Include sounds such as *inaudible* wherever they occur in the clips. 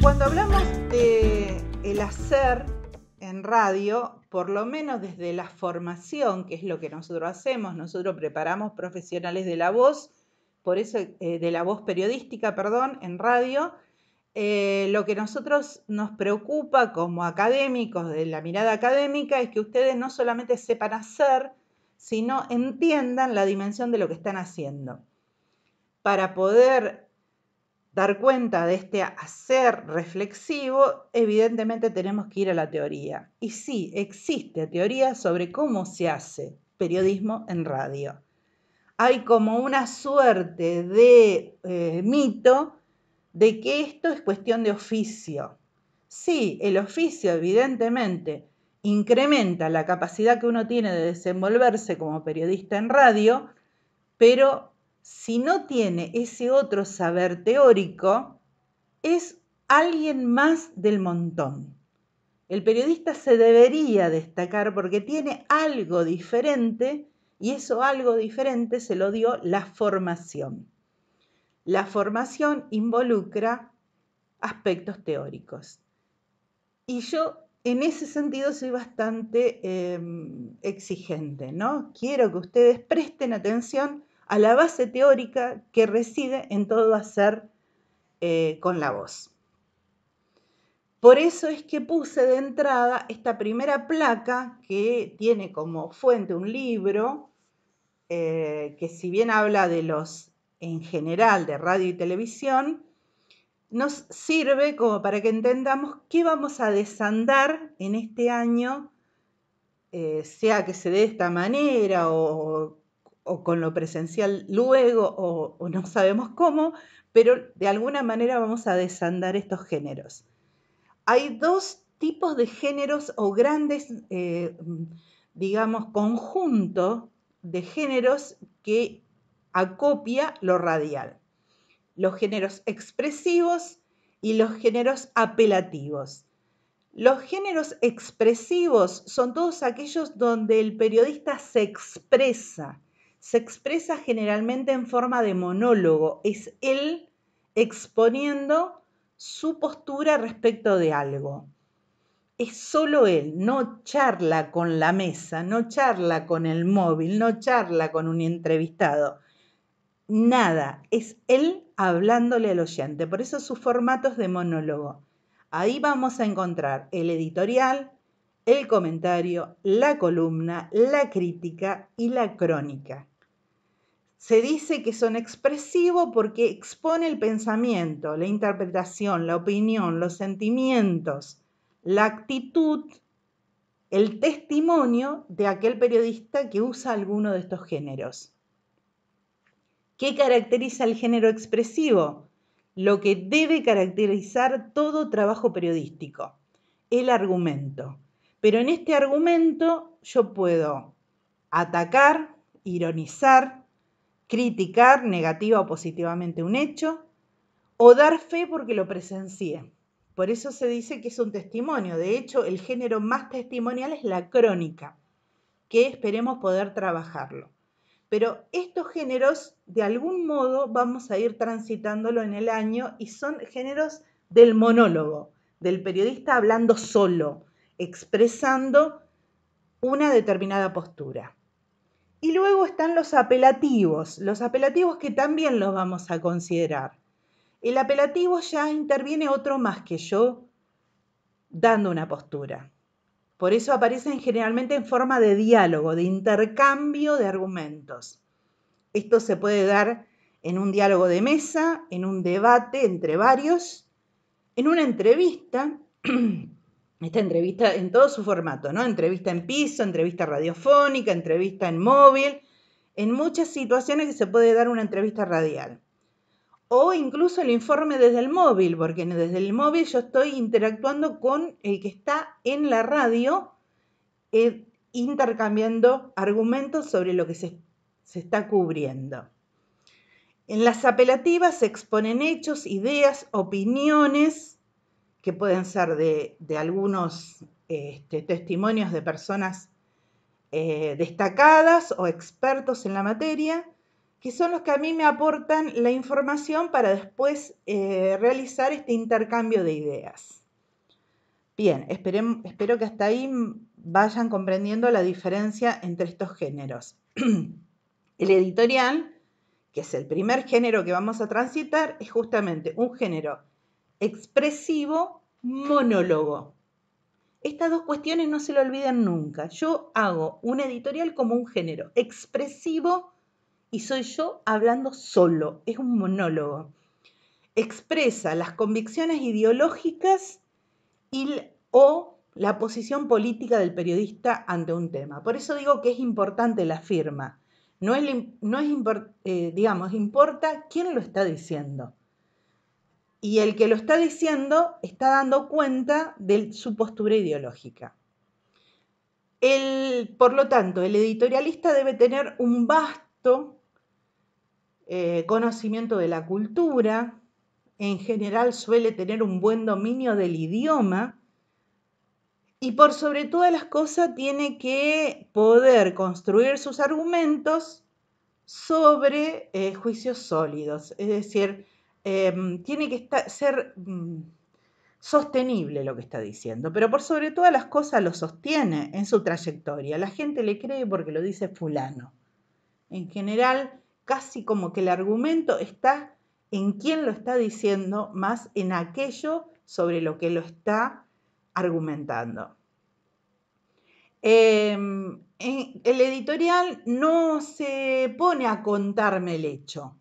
Cuando hablamos de el hacer en radio, por lo menos desde la formación, que es lo que nosotros hacemos, nosotros preparamos profesionales de la voz, por eso eh, de la voz periodística, perdón, en radio, eh, lo que nosotros nos preocupa como académicos de la mirada académica es que ustedes no solamente sepan hacer, sino entiendan la dimensión de lo que están haciendo. Para poder dar cuenta de este hacer reflexivo, evidentemente tenemos que ir a la teoría. Y sí, existe teoría sobre cómo se hace periodismo en radio. Hay como una suerte de eh, mito de que esto es cuestión de oficio. Sí, el oficio evidentemente incrementa la capacidad que uno tiene de desenvolverse como periodista en radio, pero si no tiene ese otro saber teórico, es alguien más del montón. El periodista se debería destacar porque tiene algo diferente y eso algo diferente se lo dio la formación. La formación involucra aspectos teóricos. Y yo en ese sentido soy bastante em, exigente, ¿no? Quiero que ustedes presten atención a la base teórica que reside en todo hacer eh, con la voz. Por eso es que puse de entrada esta primera placa que tiene como fuente un libro, eh, que si bien habla de los en general de radio y televisión nos sirve como para que entendamos qué vamos a desandar en este año, eh, sea que se dé de esta manera o, con lo presencial luego o, no sabemos cómo, pero de alguna manera vamos a desandar estos géneros. Hay dos tipos de géneros o grandes, eh, digamos, conjunto de géneros que acopia lo radial, los géneros expresivos y los géneros apelativos. Los géneros expresivos son todos aquellos donde el periodista se expresa, se expresa generalmente en forma de monólogo, es él exponiendo su postura respecto de algo es solo él, no charla con la mesa, no charla con el móvil, no charla con un entrevistado, nada, es él hablándole al oyente. Por eso sus formatos de monólogo. Ahí vamos a encontrar el editorial, el comentario, la columna, la crítica y la crónica. Se dice que son expresivos porque expone el pensamiento, la interpretación, la opinión, los sentimientos, la actitud, el testimonio de aquel periodista que usa alguno de estos géneros. ¿Qué caracteriza el género expresivo? Lo que debe caracterizar todo trabajo periodístico, el argumento. Pero en este argumento yo puedo atacar, ironizar, criticar negativa o positivamente un hecho o dar fe porque lo presencié. Por eso se dice que es un testimonio. De hecho, el género más testimonial es la crónica, que esperemos poder trabajarlo. Pero estos géneros, de algún modo, vamos a ir transitándolo en el año y son géneros del monólogo, del periodista hablando solo, expresando una determinada postura. Y luego están los apelativos, los apelativos que también los vamos a considerar. El apelativo ya interviene otro más que yo dando una postura. Por eso aparecen generalmente en forma de diálogo, de intercambio de argumentos. Esto se puede dar en un diálogo de mesa, en un debate entre varios, en una entrevista, *clears throat* esta entrevista en todo su formato, ¿no? Entrevista en piso, entrevista radiofónica, entrevista en móvil, en muchas situaciones que se puede dar una entrevista radial o incluso el informe desde el móvil, porque desde el móvil yo estoy interactuando con el que está en la radio, eh, intercambiando argumentos sobre lo que se, está cubriendo. En las apelativas se exponen hechos, ideas, opiniones, que pueden ser de, algunos este, testimonios de personas eh, destacadas o expertos en la materia, que son los que a mí me aportan la información para después eh, realizar este intercambio de ideas. Bien, espero que hasta ahí vayan comprendiendo la diferencia entre estos géneros. *clears throat* El editorial, que es el primer género que vamos a transitar, es justamente un género expresivo monólogo. Estas dos cuestiones no se lo olviden nunca. Yo hago un editorial como un género expresivo y soy yo hablando solo, es un monólogo. Expresa las convicciones ideológicas o la posición política del periodista ante un tema. Por eso digo que es importante la firma. No es, no es eh, digamos, importa quién lo está diciendo. Y el que lo está diciendo está dando cuenta de su postura ideológica. por lo tanto, el editorialista debe tener un vasto eh, conocimiento de la cultura, en general suele tener un buen dominio del idioma y por sobre todas las cosas tiene que poder construir sus argumentos sobre eh, juicios sólidos, es decir, eh, tiene que ser mm, sostenible lo que está diciendo, pero por sobre todas las cosas lo sostiene en su trayectoria. La gente le cree porque lo dice fulano. En general, casi como que el argumento está en quién lo está diciendo más en aquello sobre lo que lo está argumentando. Em, el editorial no se pone a contarme el hecho,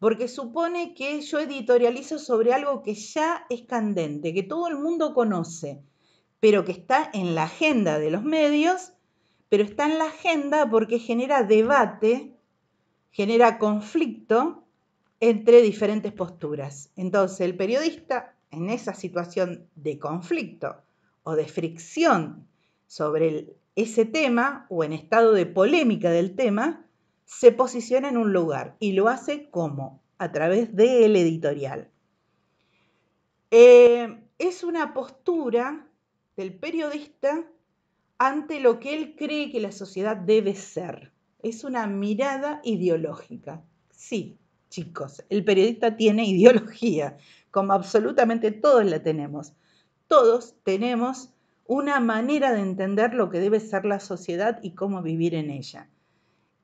porque supone que yo editorializo sobre algo que ya es candente, que todo el mundo conoce, pero que está en la agenda de los medios, pero está en la agenda porque genera debate genera conflicto entre diferentes posturas. Entonces, el periodista en esa situación de conflicto o de fricción sobre ese tema o en estado de polémica del tema, se posiciona en un lugar y lo hace como a través del editorial. Eh, es una postura del periodista ante lo que él cree que la sociedad debe ser es una mirada ideológica. Sí, chicos, el periodista tiene ideología, como absolutamente todos la tenemos. Todos tenemos una manera de entender lo que debe ser la sociedad y cómo vivir en ella.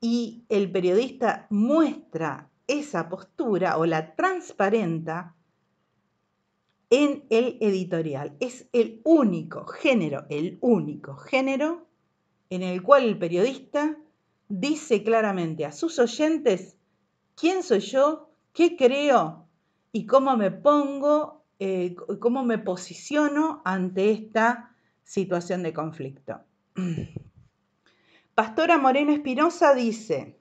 Y el periodista muestra esa postura o la transparenta en el editorial. Es el único género, el único género en el cual el periodista dice claramente a sus oyentes quién soy yo, qué creo y cómo me pongo, eh, cómo me posiciono ante esta situación de conflicto. *clears throat* Pastora Moreno Espinosa dice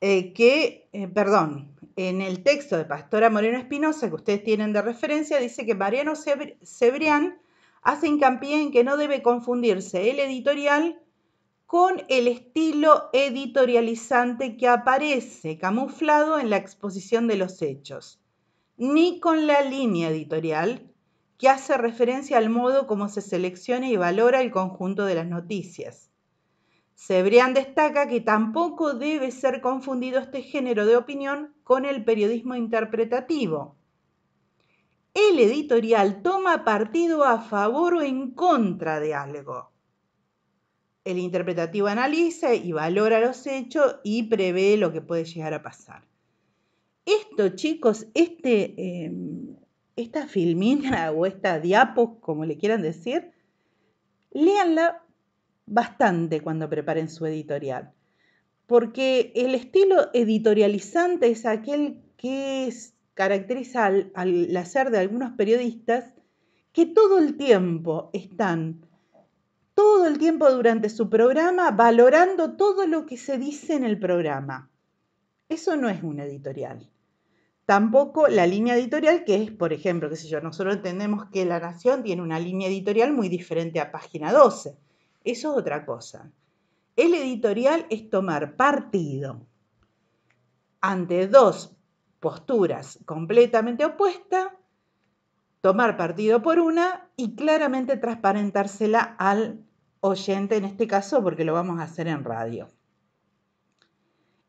eh, que, eh, perdón, en el texto de Pastora Moreno Espinosa que ustedes tienen de referencia, dice que Mariano Cebrián hace hincapié en que no debe confundirse el editorial con el estilo editorializante que aparece camuflado en la exposición de los hechos, ni con la línea editorial que hace referencia al modo como se selecciona y valora el conjunto de las noticias. Cebrián destaca que tampoco debe ser confundido este género de opinión con el periodismo interpretativo. El editorial toma partido a favor o en contra de algo el interpretativo analiza y valora los hechos y prevé lo que puede llegar a pasar. Esto, chicos, este, em, esta filmina *laughs* o esta diapos, como le quieran decir, léanla bastante cuando preparen su editorial. Porque el estilo editorializante es aquel que caracteriza al hacer de algunos periodistas que todo el tiempo están todo el tiempo durante su programa valorando todo lo que se dice en el programa. Eso no es un editorial. Tampoco la línea editorial, que es, por ejemplo, que sé yo, nosotros entendemos que La Nación tiene una línea editorial muy diferente a Página 12. Eso es otra cosa. El editorial es tomar partido ante dos posturas completamente opuestas, tomar partido por una y claramente transparentársela al oyente en este caso porque lo vamos a hacer en radio.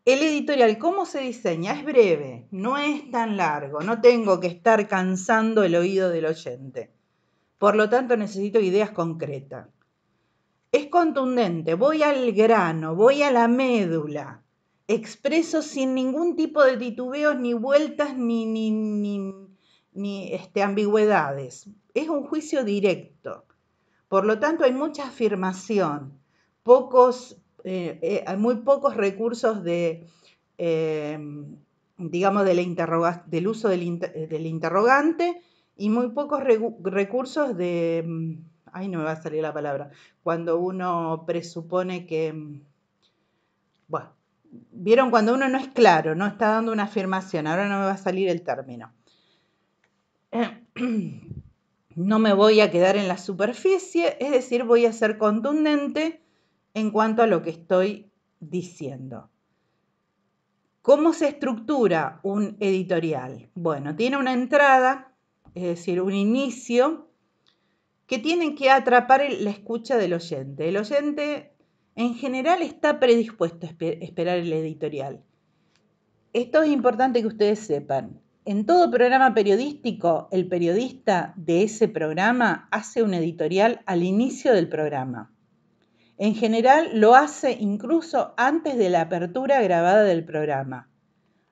El editorial, ¿cómo se diseña? Es breve, no es tan largo, no tengo que estar cansando el oído del oyente. Por lo tanto, necesito ideas concretas. Es contundente, voy al grano, voy a la médula, expreso sin ningún tipo de titubeos, ni vueltas, ni, ni, ni este, ambigüedades. Es un juicio directo. Por lo tanto, hay mucha afirmación, pocos, eh, eh, hay muy pocos recursos de, eh, digamos, del uso del, del, interrogante y muy pocos recursos de, mm, ay, no me va a salir la palabra, cuando uno presupone que, mm, bueno, vieron cuando uno no es claro, no está dando una afirmación, ahora no me va a salir el término. *clears throat* no me voy a quedar en la superficie, es decir, voy a ser contundente en cuanto a lo que estoy diciendo. ¿Cómo se estructura un editorial? Bueno, tiene una entrada, es decir, un inicio, que tiene que atrapar la escucha del oyente. El oyente en general está predispuesto a esperar el editorial. Esto es importante que ustedes sepan en todo programa periodístico, el periodista de ese programa hace un editorial al inicio del programa. En general lo hace incluso antes de la apertura grabada del programa.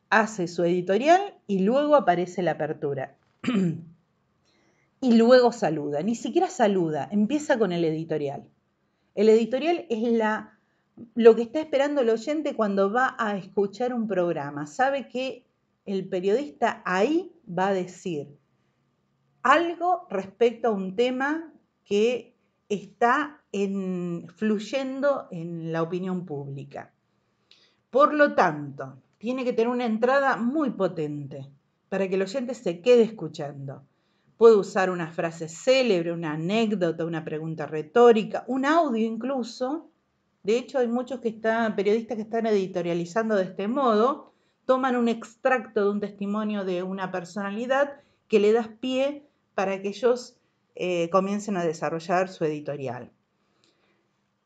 Hace su editorial y luego aparece la apertura. *clears throat* y luego saluda, ni siquiera saluda, empieza con el editorial. El editorial es la, lo que está esperando el oyente cuando va a escuchar un programa. Sabe que el periodista ahí va a decir algo respecto a un tema que está en, fluyendo en la opinión pública. Por lo tanto, tiene que tener una entrada muy potente para que el oyente se quede escuchando. Puede usar una frase célebre, una anécdota, una pregunta retórica, un audio incluso. De hecho, hay muchos que están, periodistas que están editorializando de este modo, toman un extracto de un testimonio de una personalidad que le das pie para que ellos eh, comiencen a desarrollar su editorial.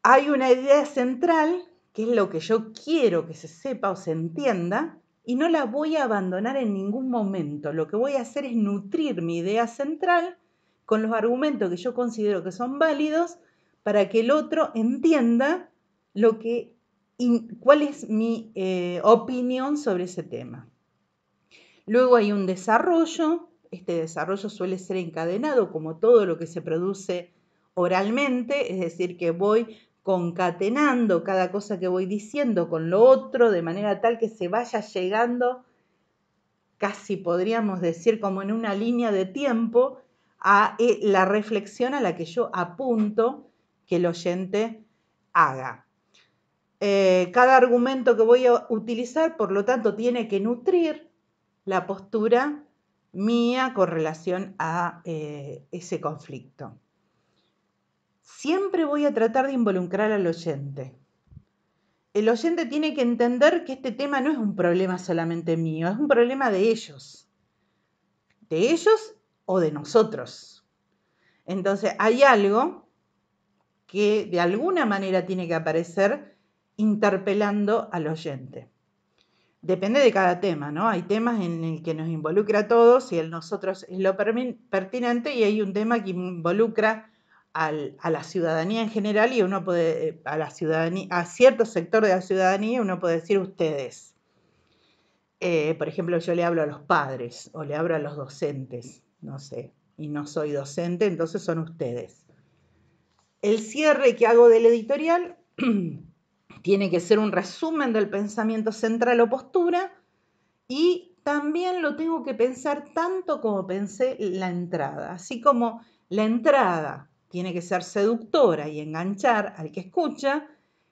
Hay una idea central, que es lo que yo quiero que se sepa o se entienda, y no la voy a abandonar en ningún momento. Lo que voy a hacer es nutrir mi idea central con los argumentos que yo considero que son válidos para que el otro entienda lo que cuál es mi eh, opinión sobre ese tema. Luego hay un desarrollo, este desarrollo suele ser encadenado como todo lo que se produce oralmente, es decir, que voy concatenando cada cosa que voy diciendo con lo otro de manera tal que se vaya llegando casi podríamos decir como en una línea de tiempo a eh, la reflexión a la que yo apunto que el oyente haga. Eh, cada argumento que voy a utilizar, por lo tanto, tiene que nutrir la postura mía con relación a eh, ese conflicto. Siempre voy a tratar de involucrar al oyente. El oyente tiene que entender que este tema no es un problema solamente mío, es un problema de ellos. De ellos o de nosotros. Entonces hay algo que de alguna manera tiene que aparecer interpelando al oyente. Depende de cada tema, ¿no? Hay temas en el que nos involucra a todos y el nosotros es lo pertinente y hay un tema que involucra a la ciudadanía en general y uno puede, eh, a la a cierto sector de la ciudadanía uno puede decir ustedes. Eh, por ejemplo, yo le hablo a los padres o le hablo a los docentes, no sé, y no soy docente, entonces son ustedes. El cierre que hago del editorial *clears throat* tiene que ser un resumen del pensamiento central o postura y también lo tengo que pensar tanto como pensé la entrada, así como la entrada tiene que ser seductora y enganchar al que escucha,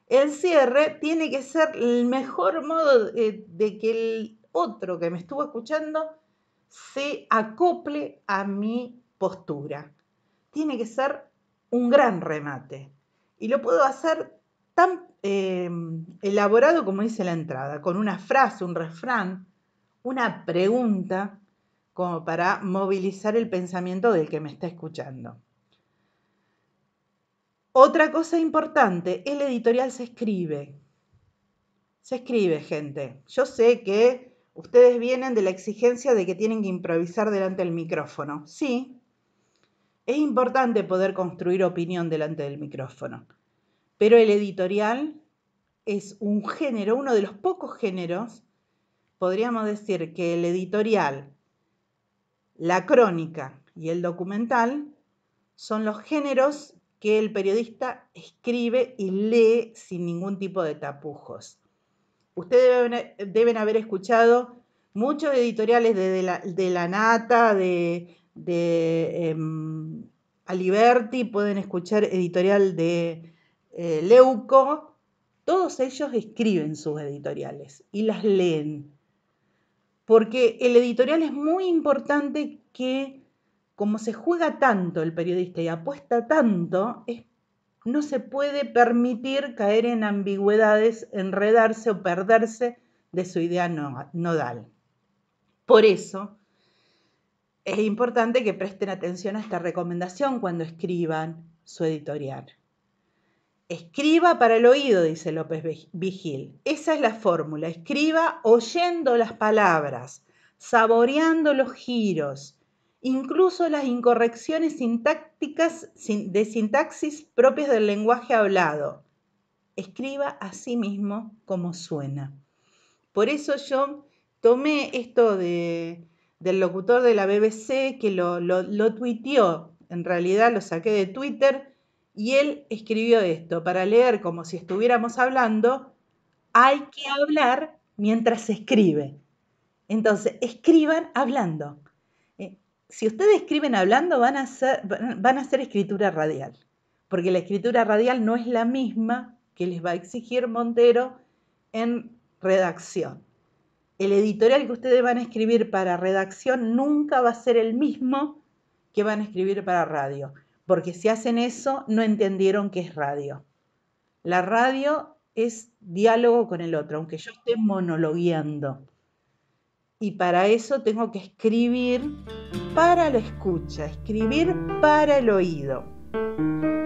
el cierre tiene que ser el mejor modo de, que el otro que me estuvo escuchando se acople a mi postura. Tiene que ser un gran remate. Y lo puedo hacer tan eh, elaborado como dice la entrada, con una frase, un refrán, una pregunta, como para movilizar el pensamiento del que me está escuchando. Otra cosa importante, el editorial se escribe. Se escribe, gente. Yo sé que ustedes vienen de la exigencia de que tienen que improvisar delante del micrófono. Sí, es importante poder construir opinión delante del micrófono. Pero el editorial es un género, uno de los pocos géneros, podríamos decir que el editorial, la crónica y el documental son los géneros que el periodista escribe y lee sin ningún tipo de tapujos. Ustedes deben, haber escuchado muchos editoriales de, la, Nata, de, em, Aliberti, pueden escuchar editorial de eh, Leuco, todos ellos escriben sus editoriales y las leen. Porque el editorial es muy importante que, como se juega tanto el periodista y apuesta tanto, no se puede permitir caer en ambigüedades, enredarse o perderse de su idea nodal. Por eso, es importante que presten atención a esta recomendación cuando escriban su editorial. Escriba para el oído, dice López Vigil. Esa es la fórmula. Escriba oyendo las palabras, saboreando los giros, incluso las incorrecciones sintácticas de sintaxis propias del lenguaje hablado. Escriba a sí mismo como suena. Por eso yo tomé esto del locutor de la BBC que lo, lo, lo tuiteó. En realidad lo saqué de Twitter y él escribió esto, para leer como si estuviéramos hablando, hay que hablar mientras se escribe. Entonces, escriban hablando. Eh, si ustedes escriben hablando, van a, van a hacer escritura radial, porque la escritura radial no es la misma que les va a exigir Montero en redacción. El editorial que ustedes van a escribir para redacción nunca va a ser el mismo que van a escribir para radio porque si hacen eso no entendieron qué es radio. La radio es diálogo con el otro, aunque yo esté monologueando. Y para eso tengo que escribir para la escucha, escribir para el oído.